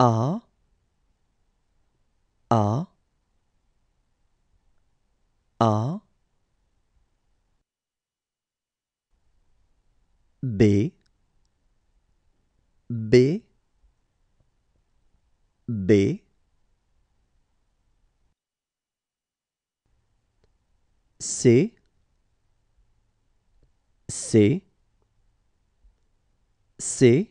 A A A B B B C C C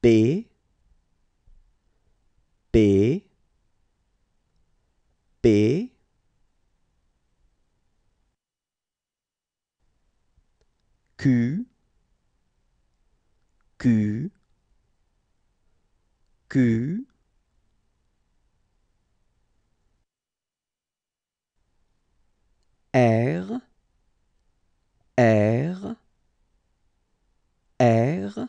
P P P Q Q Q R R R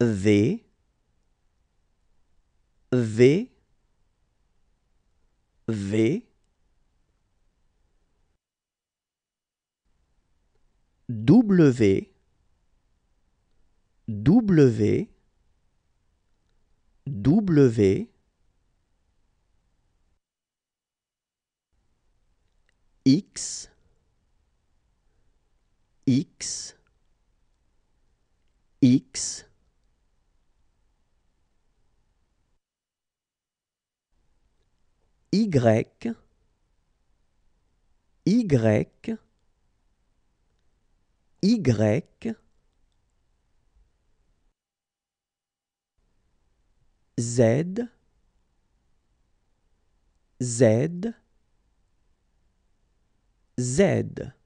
V V V W W W X X X Y, Y, Y, Z, Z, Z.